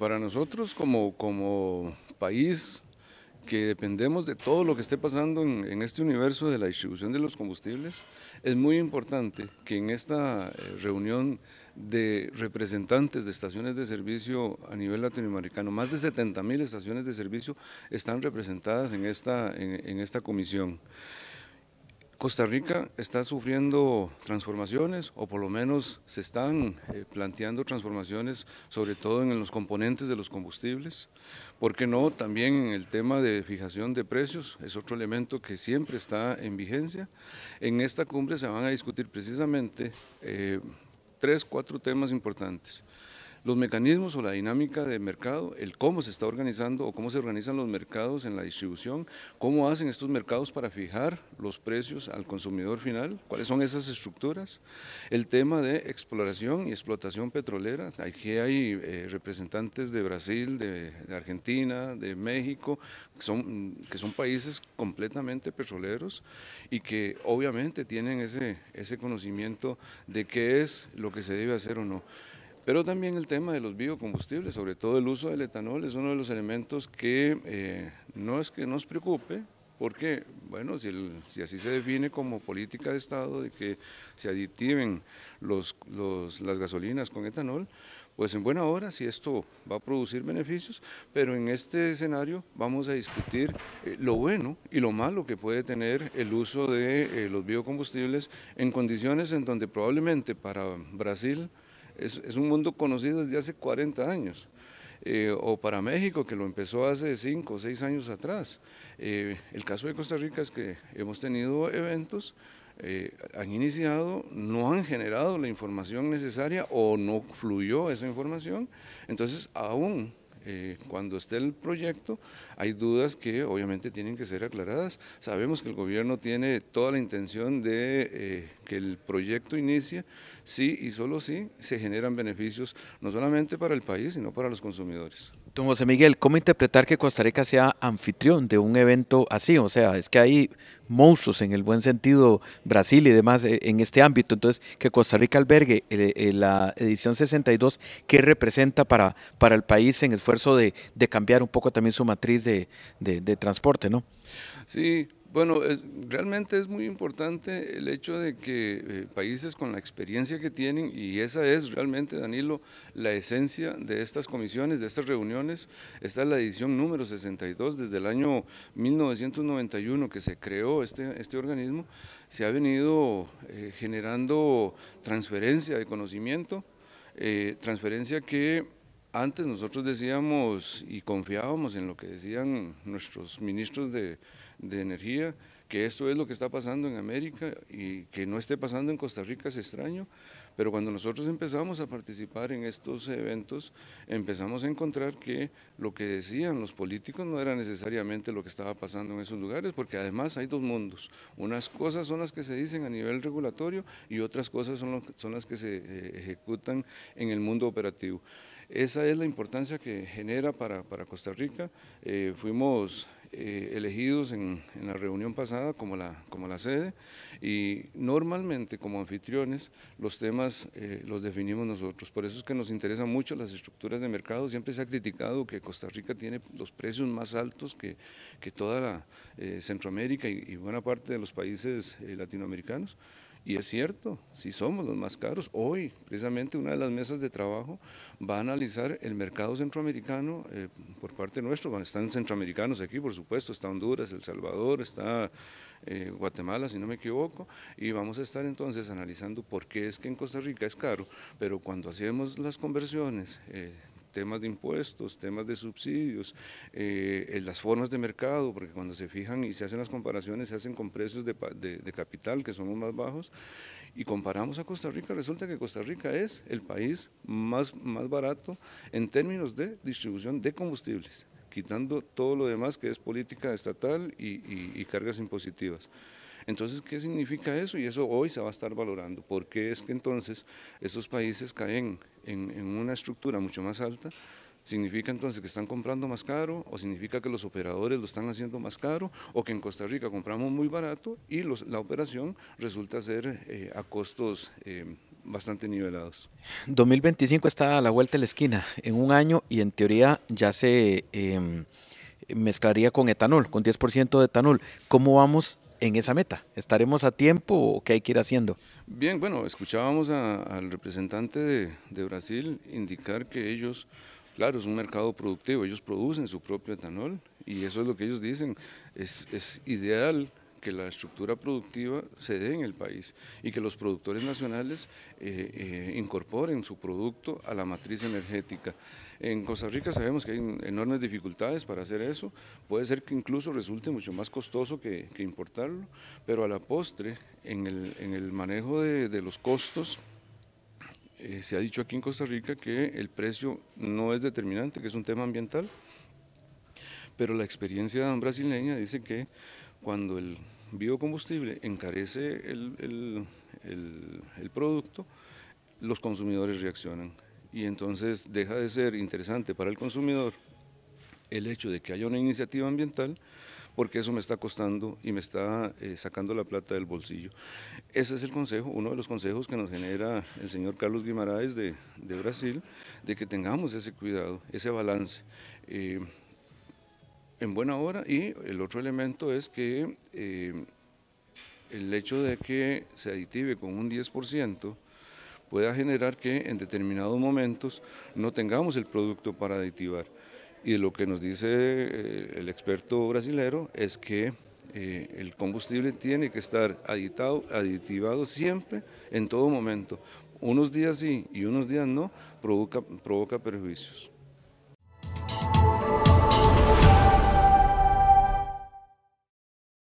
para nosotros como, como país que dependemos de todo lo que esté pasando en, este universo de la distribución de los combustibles, es muy importante que en esta eh, reunión de representantes de estaciones de servicio a nivel latinoamericano, más de 70 mil estaciones de servicio están representadas en esta, en esta comisión. Costa Rica está sufriendo transformaciones, o por lo menos se están eh, planteando transformaciones, sobre todo en los componentes de los combustibles. ¿Por qué no? También en el tema de fijación de precios, es otro elemento que siempre está en vigencia. En esta cumbre se van a discutir precisamente eh, tres, cuatro temas importantes los mecanismos o la dinámica de mercado, el cómo se está organizando o cómo se organizan los mercados en la distribución, cómo hacen estos mercados para fijar los precios al consumidor final, cuáles son esas estructuras, el tema de exploración y explotación petrolera, aquí hay eh, representantes de Brasil, de, Argentina, de México, que son, que son países completamente petroleros y que obviamente tienen ese, ese conocimiento de qué es lo que se debe hacer o no. Pero también el tema de los biocombustibles, sobre todo el uso del etanol, es uno de los elementos que eh, no es que nos preocupe, porque, bueno, si, si, así se define como política de Estado, de que se aditiven las gasolinas con etanol, pues en buena hora si esto va a producir beneficios, pero en este escenario vamos a discutir eh, lo bueno y lo malo que puede tener el uso de eh, los biocombustibles en condiciones en donde probablemente para Brasil, es, un mundo conocido desde hace 40 años. Eh, o para México, que lo empezó hace cinco o seis años atrás. Eh, el caso de Costa Rica es que hemos tenido eventos, eh, han iniciado, no han generado la información necesaria o no fluyó esa información, entonces aún eh, cuando esté el proyecto, hay dudas que obviamente tienen que ser aclaradas. Sabemos que el gobierno tiene toda la intención de eh, que el proyecto inicie, sí y solo si sí, se generan beneficios no solamente para el país, sino para los consumidores. Don José Miguel, ¿cómo interpretar que Costa Rica sea anfitrión de un evento así? O sea, es que hay monstruos en el buen sentido, Brasil y demás, eh, en este ámbito. Entonces, que Costa Rica albergue eh, eh, la edición 62, ¿qué representa para, para el país en esfuerzo de, cambiar un poco también su matriz de, transporte? ¿no? Sí, bueno, realmente es muy importante el hecho de que eh, países con la experiencia que tienen, y esa es realmente, Danilo, la esencia de estas comisiones, de estas reuniones. Esta la edición número 62, desde el año 1991 que se creó este, este organismo, se ha venido eh, generando transferencia de conocimiento, eh, transferencia que antes nosotros decíamos y confiábamos en lo que decían nuestros ministros de, de energía, que esto es lo que está pasando en América y que no esté pasando en Costa Rica es extraño, pero cuando nosotros empezamos a participar en estos eventos, empezamos a encontrar que lo que decían los políticos no era necesariamente lo que estaba pasando en esos lugares, porque además hay dos mundos. Unas cosas son las que se dicen a nivel regulatorio y otras cosas son, son las que se eh, ejecutan en el mundo operativo. Esa es la importancia que genera para, para Costa Rica. Eh, fuimos eh, elegidos en, la reunión pasada como la, como la sede y normalmente como anfitriones los temas eh, los definimos nosotros. Por eso es que nos interesan mucho las estructuras de mercado. Siempre se ha criticado que Costa Rica tiene los precios más altos que, que toda la, eh, Centroamérica y, buena parte de los países latinoamericanos. Y es cierto, si somos los más caros, hoy precisamente una de las mesas de trabajo va a analizar el mercado centroamericano eh, por parte nuestro, cuando están centroamericanos aquí por supuesto, está Honduras, El Salvador, está eh, Guatemala si no me equivoco, y vamos a estar entonces analizando por qué es que en Costa Rica es caro, pero cuando hacemos las conversiones... Eh, temas de impuestos, temas de subsidios, eh, en las formas de mercado, porque cuando se fijan y se hacen las comparaciones, se hacen con precios de, capital que son más bajos, y comparamos a Costa Rica, resulta que Costa Rica es el país más, más barato en términos de distribución de combustibles, quitando todo lo demás que es política estatal y cargas impositivas. Entonces, ¿qué significa eso? Y eso hoy se va a estar valorando. porque es que entonces estos países caen en, una estructura mucho más alta? ¿Significa entonces que están comprando más caro o significa que los operadores lo están haciendo más caro o que en Costa Rica compramos muy barato y la operación resulta ser eh, a costos eh, bastante nivelados? 2025 está a la vuelta de la esquina, en un año y en teoría ya se em, mezclaría con etanol, con 10% de etanol. ¿Cómo vamos en esa meta? ¿Estaremos a tiempo o qué hay que ir haciendo? Bien, bueno, escuchábamos al representante de, Brasil indicar que ellos, claro, es un mercado productivo, ellos producen su propio etanol y eso es lo que ellos dicen, es ideal que la estructura productiva se dé en el país y que los productores nacionales eh, eh, incorporen su producto a la matriz energética. En Costa Rica sabemos que hay enormes dificultades para hacer eso, puede ser que incluso resulte mucho más costoso que, importarlo, pero a la postre, en el, manejo de, los costos, eh, se ha dicho aquí en Costa Rica que el precio no es determinante, que es un tema ambiental, pero la experiencia brasileña dice que cuando el biocombustible encarece el, el, el, producto, los consumidores reaccionan y entonces deja de ser interesante para el consumidor el hecho de que haya una iniciativa ambiental, porque eso me está costando y me está eh, sacando la plata del bolsillo. Ese es el consejo, uno de los consejos que nos genera el señor Carlos Guimaraes de, de Brasil, de que tengamos ese cuidado, ese balance. Eh, en buena hora y el otro elemento es que eh, el hecho de que se aditive con un 10% pueda generar que en determinados momentos no tengamos el producto para aditivar. Y lo que nos dice eh, el experto brasilero es que eh, el combustible tiene que estar aditado, aditivado siempre, en todo momento. Unos días sí y unos días no, provoca, provoca perjuicios.